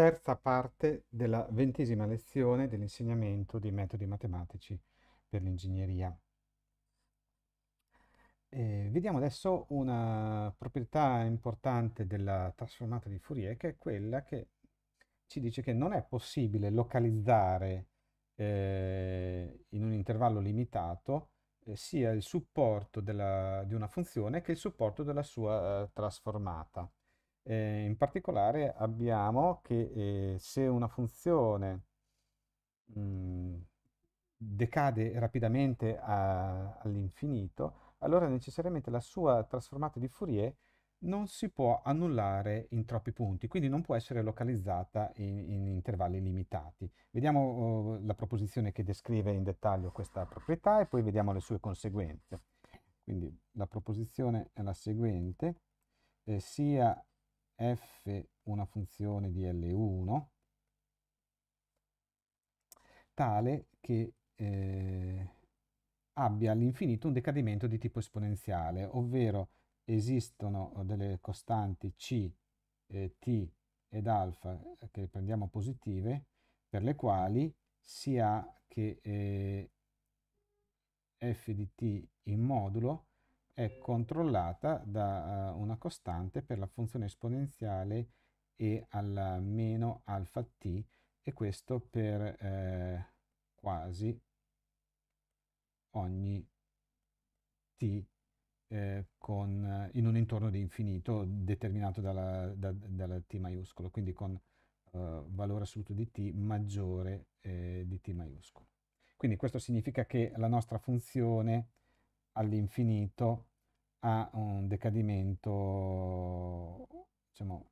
terza parte della ventesima lezione dell'insegnamento dei metodi matematici per l'ingegneria. vediamo adesso una proprietà importante della trasformata di Fourier che è quella che ci dice che non è possibile localizzare eh, in un intervallo limitato eh, sia il supporto della, di una funzione che il supporto della sua eh, trasformata. Eh, in particolare abbiamo che eh, se una funzione mh, mm, decade rapidamente all'infinito, allora necessariamente la sua trasformata di Fourier non si può annullare in troppi punti, quindi non può essere localizzata in, in intervalli limitati. Vediamo uh, la proposizione che descrive in dettaglio questa proprietà e poi vediamo le sue conseguenze. Quindi la proposizione è la seguente, eh, sia f una funzione di L1 tale che eh, abbia all'infinito un decadimento di tipo esponenziale, ovvero esistono eh, delle costanti c, eh, t ed alfa eh, che prendiamo positive, per le quali si ha che eh, f di t in modulo è controllata da eh, una costante per la funzione esponenziale e alla meno alfa t e questo per eh, quasi ogni t eh, con, eh, in un intorno di infinito determinato dalla, da, dalla t maiuscolo, quindi con eh, valore assoluto di t maggiore eh, di t maiuscolo. Quindi questo significa che la nostra funzione all'infinito ha un decadimento, diciamo,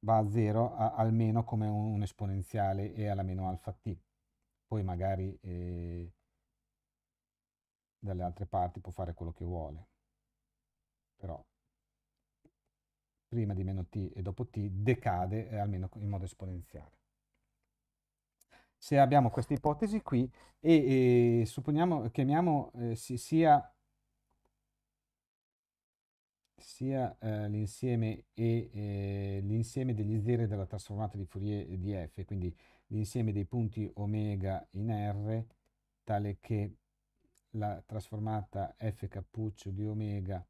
va a zero a, almeno come un, un, esponenziale e alla meno alfa t. Poi magari eh, dalle altre parti può fare quello che vuole, però prima di meno t e dopo t decade eh, almeno in modo esponenziale. Se abbiamo questa ipotesi qui e, e supponiamo, chiamiamo eh, si, sia sia eh, l'insieme, e, eh, l'insieme degli zeri della trasformata di Fourier di f, quindi l'insieme dei punti omega in R, tale che la trasformata f cappuccio di omega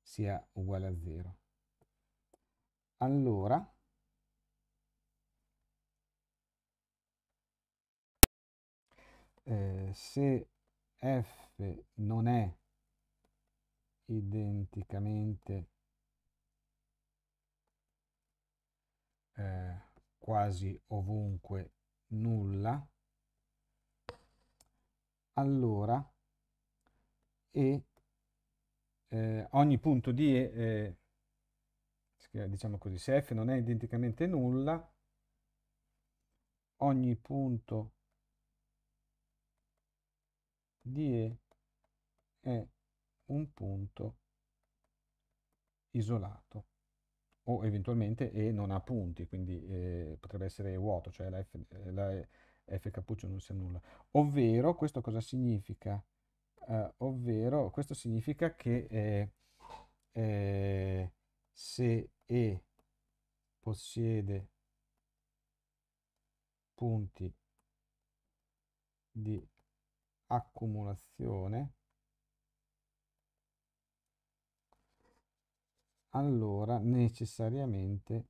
sia uguale a 0. Allora, eh, se f non è identicamente eh, quasi ovunque nulla allora e eh, ogni punto di E, eh, diciamo così, se F non è identicamente nulla, ogni punto di E è un punto isolato o eventualmente E non ha punti, quindi eh, potrebbe essere vuoto, cioè la F, eh, la F cappuccio non si annulla Ovvero, questo cosa significa? Uh, ovvero, questo significa che eh, eh, se E possiede punti di accumulazione, allora necessariamente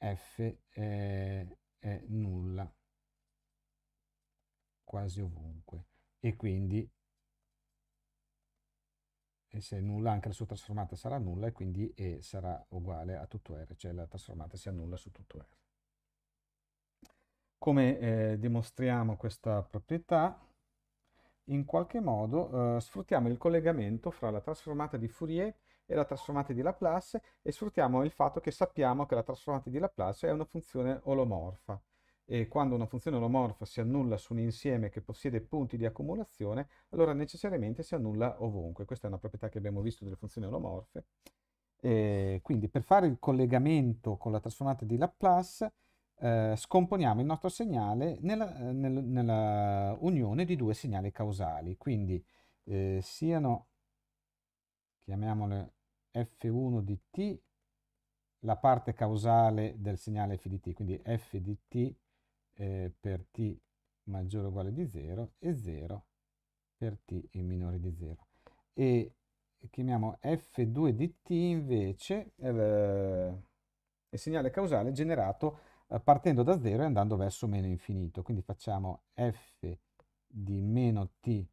f è, è nulla quasi ovunque e quindi e se è nulla anche la sua trasformata sarà nulla e quindi E sarà uguale a tutto R, cioè la trasformata si annulla su tutto R. Come eh, dimostriamo questa proprietà? in qualche modo eh, sfruttiamo il collegamento fra la trasformata di Fourier e la trasformata di Laplace e sfruttiamo il fatto che sappiamo che la trasformata di Laplace è una funzione olomorfa e quando una funzione olomorfa si annulla su un insieme che possiede punti di accumulazione, allora necessariamente si annulla ovunque. Questa è una proprietà che abbiamo visto delle funzioni olomorfe. E quindi per fare il collegamento con la trasformata di Laplace eh, scomponiamo il nostro segnale nella, eh, nel, nella, unione di due segnali causali, quindi eh, siano, chiamiamole F1 di T, la parte causale del segnale F di T, quindi F di T eh, per T maggiore o uguale di 0 e 0 per T è minore di 0. E chiamiamo F2 di T invece il, eh, il segnale causale generato eh, partendo da 0 e andando verso meno infinito. Quindi facciamo f di meno t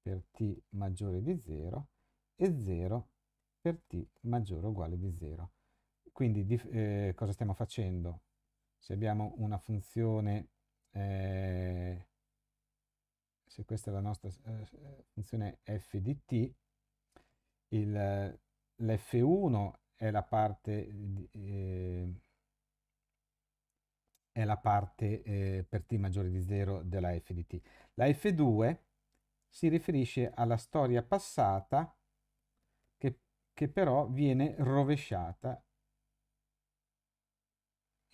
per t maggiore di 0 e 0 per t maggiore o uguale di 0. Quindi di, eh, cosa stiamo facendo? Se abbiamo una funzione, eh, se questa è la nostra eh, funzione f di t, l'f1 è la parte eh, è la parte eh, per t maggiore di 0 della f di t. La f2 si riferisce alla storia passata che, che però viene rovesciata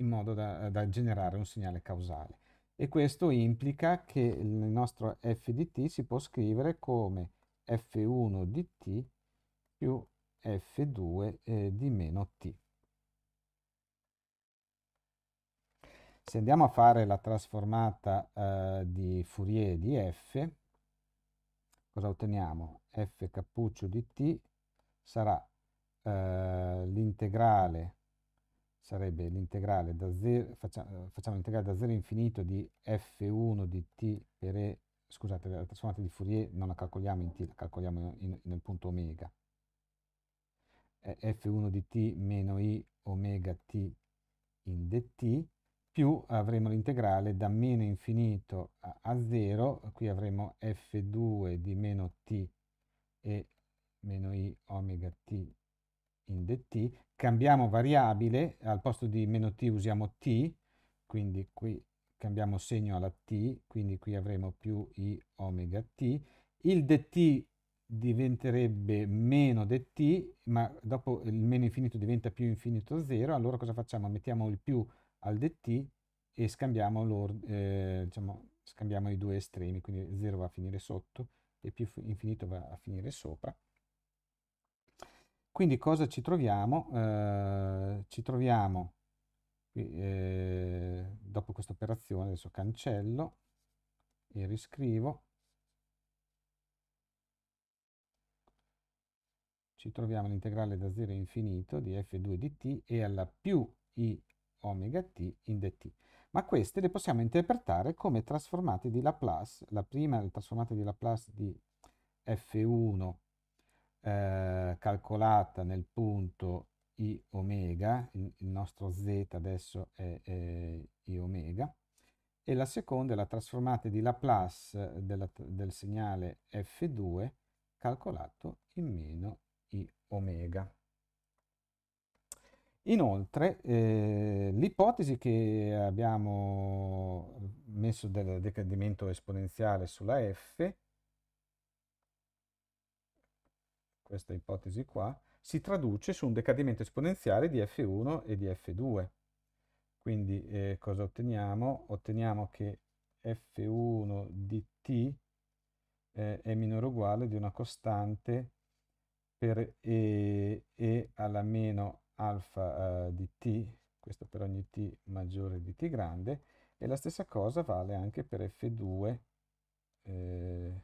in modo da, da, generare un segnale causale. E questo implica che il nostro f di t si può scrivere come f1 di t più f2 eh, di meno t. Se andiamo a fare la trasformata eh, di Fourier di F, cosa otteniamo? F cappuccio di T sarà eh, l'integrale, sarebbe l'integrale da 0, facciamo, facciamo l'integrale da 0 infinito di F1 di T per E, scusate, la trasformata di Fourier non la calcoliamo in T, la calcoliamo in, in, nel punto omega. È eh, F1 di T meno I omega T in dt più avremo l'integrale da meno infinito a, a 0, qui avremo f2 di meno t e meno i omega t in dt, cambiamo variabile, al posto di meno t usiamo t, quindi qui cambiamo segno alla t, quindi qui avremo più i omega t, il dt diventerebbe meno dt, ma dopo il meno infinito diventa più infinito 0, allora cosa facciamo? Mettiamo il più al dt e scambiamo, eh, diciamo, scambiamo i due estremi, quindi 0 va a finire sotto e più infinito va a finire sopra. Quindi cosa ci troviamo? Eh, ci troviamo, eh, dopo questa operazione, adesso cancello e riscrivo, ci troviamo l'integrale da 0 a infinito di f2 dt e alla più i omega t in dt. Ma queste le possiamo interpretare come trasformate di Laplace, la prima è la trasformata di Laplace di f1 eh, calcolata nel punto i omega, il, il nostro z adesso è, è i omega, e la seconda è la trasformata di Laplace della, del segnale f2 calcolato in meno Inoltre, eh, l'ipotesi che abbiamo messo del decadimento esponenziale sulla f, questa ipotesi qua, si traduce su un decadimento esponenziale di f1 e di f2. Quindi eh, cosa otteniamo? Otteniamo che f1 di t eh, è minore o uguale di una costante per e, e alla meno alfa eh, di t, questo per ogni t maggiore di t grande, e la stessa cosa vale anche per f2. Eh,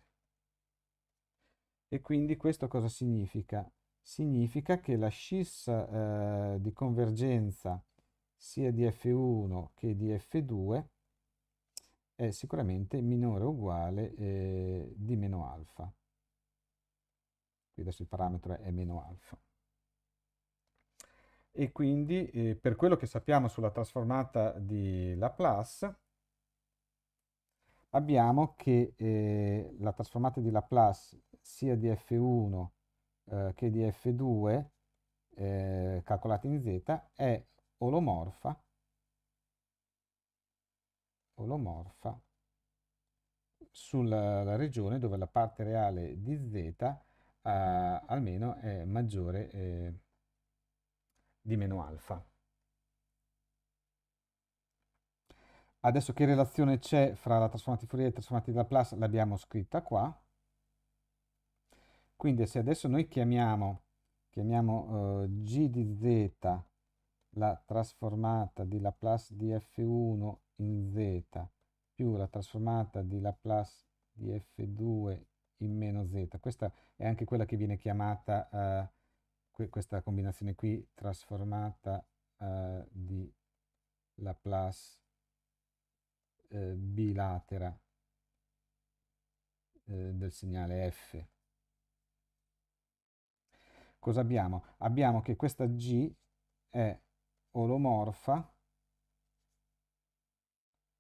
e quindi questo cosa significa? Significa che la scissa eh, di convergenza sia di f1 che di f2 è sicuramente minore o uguale eh, di meno alfa. Qui adesso il parametro è meno alfa e quindi eh, per quello che sappiamo sulla trasformata di Laplace abbiamo che eh, la trasformata di Laplace sia di f1 eh, che di f2 eh, calcolata in z è olomorfa, olomorfa sulla regione dove la parte reale di z eh, almeno è maggiore eh, di meno alfa. Adesso che relazione c'è fra la trasformata di Fourier e la trasformata di Laplace l'abbiamo scritta qua. Quindi se adesso noi chiamiamo, chiamiamo eh, g di z la trasformata di Laplace di f1 in z più la trasformata di Laplace di f2 in meno z, questa è anche quella che viene chiamata eh, qui, questa combinazione qui trasformata eh, di Laplace eh, bilatera eh, del segnale F. Cosa abbiamo? Abbiamo che questa G è olomorfa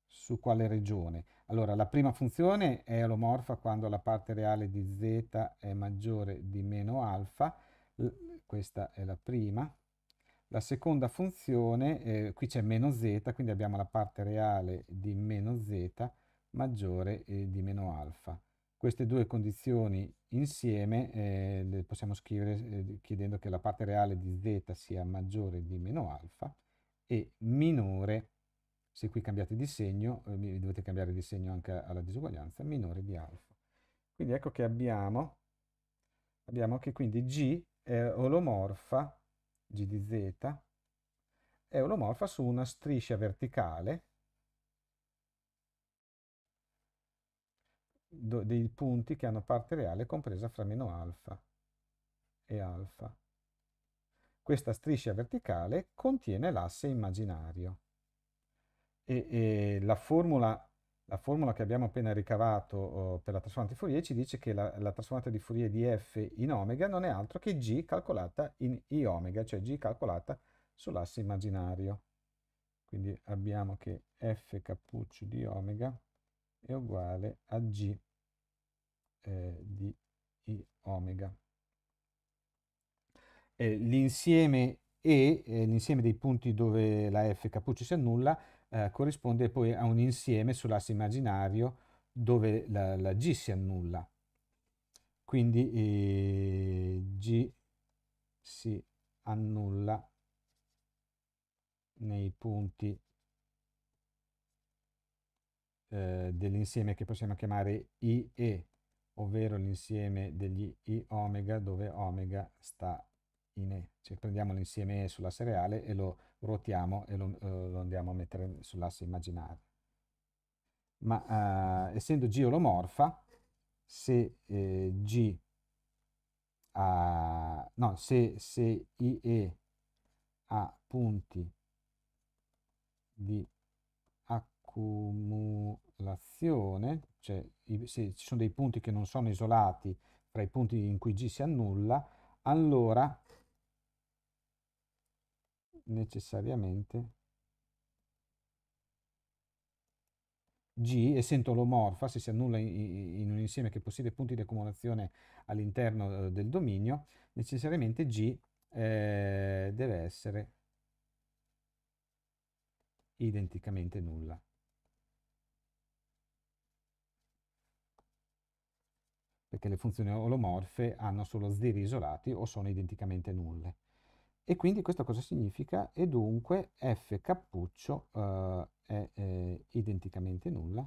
su quale regione? Allora, la prima funzione è olomorfa quando la parte reale di z è maggiore di meno alfa, questa è la prima. La seconda funzione, eh, qui c'è meno z, quindi abbiamo la parte reale di meno z maggiore eh, di meno alfa. Queste due condizioni insieme eh, le possiamo scrivere eh, chiedendo che la parte reale di z sia maggiore di meno alfa e minore, se qui cambiate di segno, eh, dovete cambiare di segno anche alla disuguaglianza, minore di alfa. Quindi ecco che abbiamo, abbiamo che quindi g è olomorfa, g di z, è olomorfa su una striscia verticale dei punti che hanno parte reale compresa fra meno alfa e alfa. Questa striscia verticale contiene l'asse immaginario e, e la formula la formula che abbiamo appena ricavato eh, per la trasformata di Fourier ci dice che la, la, trasformata di Fourier di f in omega non è altro che g calcolata in i omega, cioè g calcolata sull'asse immaginario. Quindi abbiamo che f cappuccio di omega è uguale a g eh, di i omega. Eh, l'insieme e eh, l'insieme dei punti dove la f cappuccio si annulla eh, corrisponde poi a un insieme sull'asse immaginario dove la, la, G si annulla. Quindi eh, G si annulla nei punti eh, dell'insieme che possiamo chiamare IE, ovvero l'insieme degli I omega dove omega sta in E. Cioè prendiamo l'insieme E sull'asse reale e lo ruotiamo e lo, eh, lo andiamo a mettere sull'asse immaginario. Ma eh, essendo G olomorfa, se eh, G a, no, se, se IE ha punti di accumulazione, cioè se ci sono dei punti che non sono isolati tra i punti in cui G si annulla, allora necessariamente G, essendo olomorfa, se si annulla in un insieme che possiede punti di accumulazione all'interno eh, del dominio, necessariamente G eh, deve essere identicamente nulla. Perché le funzioni olomorfe hanno solo zeri isolati o sono identicamente nulle. E quindi questo cosa significa? E dunque f cappuccio eh, è, è eh, identicamente nulla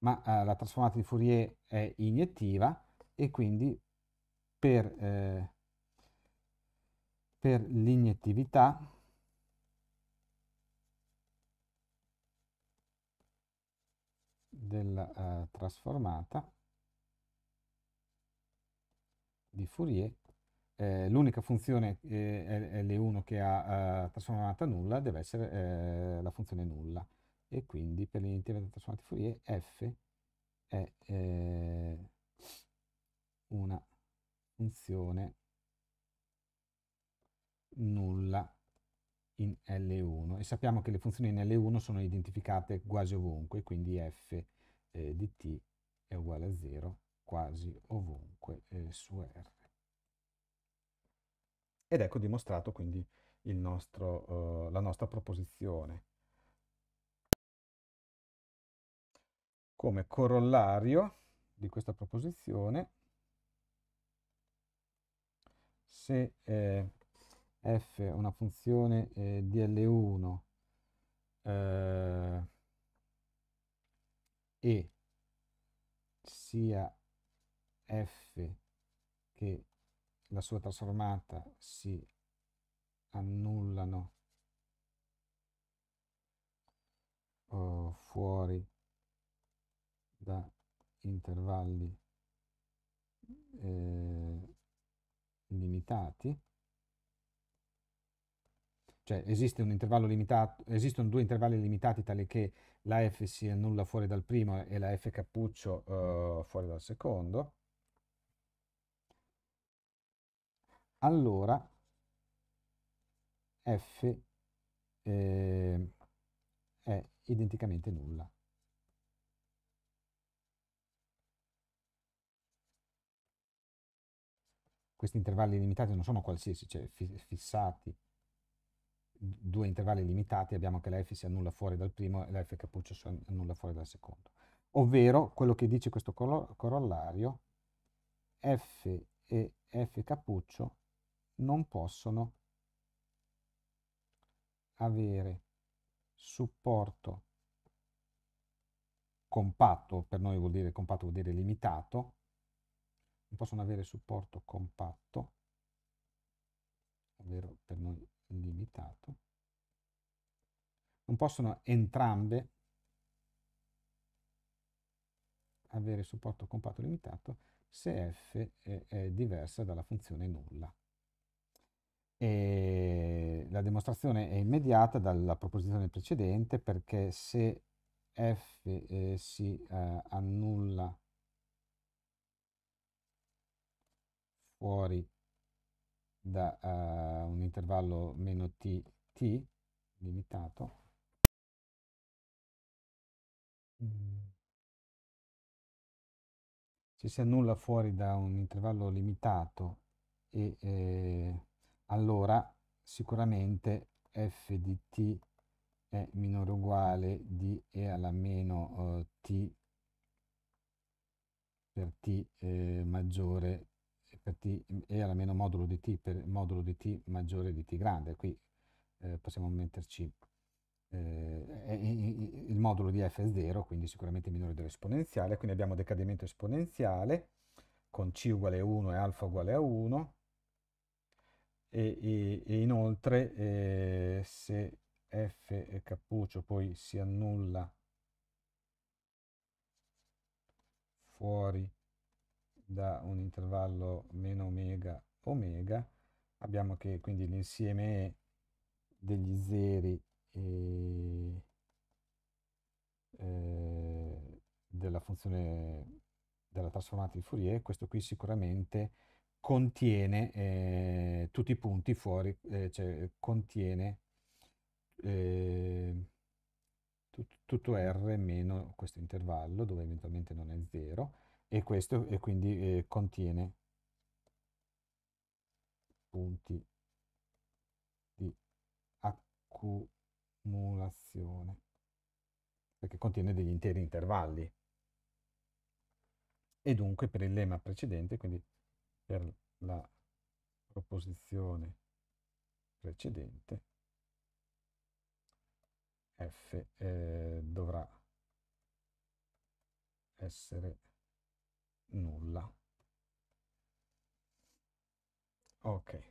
ma eh, la trasformata di Fourier è iniettiva e quindi per, eh, per l'iniettività della eh, trasformata di Fourier, eh, l'unica funzione eh, L1 che ha eh, trasformata nulla deve essere eh, la funzione nulla. E quindi per gli trasformata trasformati Fourier f è eh, una funzione nulla in L1 e sappiamo che le funzioni in L1 sono identificate quasi ovunque, quindi f eh, di t è uguale a 0 quasi ovunque eh, su R. Ed ecco dimostrato quindi nostro, eh, la nostra proposizione. Come corollario di questa proposizione, se eh, f è una funzione eh, di L1 eh, e sia f che la sua trasformata si annullano uh, fuori da intervalli eh, limitati cioè esiste un intervallo limitato, esistono due intervalli limitati tali che la f si annulla fuori dal primo e la f cappuccio uh, fuori dal secondo, allora f eh, è identicamente nulla. Questi intervalli limitati non sono qualsiasi, cioè fissati due intervalli limitati, abbiamo che la f si annulla fuori dal primo e la f cappuccio si annulla fuori dal secondo. Ovvero, quello che dice questo corollario, f e f cappuccio non possono avere supporto compatto, per noi vuol dire compatto vuol dire limitato, non possono avere supporto compatto, ovvero per noi limitato, non possono entrambe avere supporto compatto limitato se f è, è diversa dalla funzione nulla e la dimostrazione è immediata dalla proposizione precedente perché se f si eh, annulla fuori da eh, un intervallo meno t, t limitato se si annulla fuori da un intervallo limitato e eh, allora sicuramente f di t è minore o uguale di e alla meno eh, t per t eh, maggiore per t e alla meno modulo di t per modulo di t maggiore di t grande qui eh, possiamo metterci eh, il modulo di f è 0 quindi sicuramente minore dell'esponenziale quindi abbiamo decadimento esponenziale con c uguale a 1 e alfa uguale a 1 e, e, e inoltre eh, se F e cappuccio poi si annulla fuori da un intervallo meno omega omega abbiamo che quindi l'insieme degli zeri e, eh, della funzione della trasformata di Fourier questo qui sicuramente contiene eh, tutti i punti fuori, eh, cioè contiene eh, tut, tutto R meno questo intervallo dove eventualmente non è 0 e questo e quindi eh, contiene punti di accumulazione perché contiene degli interi intervalli e dunque per il lemma precedente quindi per la proposizione precedente f eh, dovrà essere nulla ok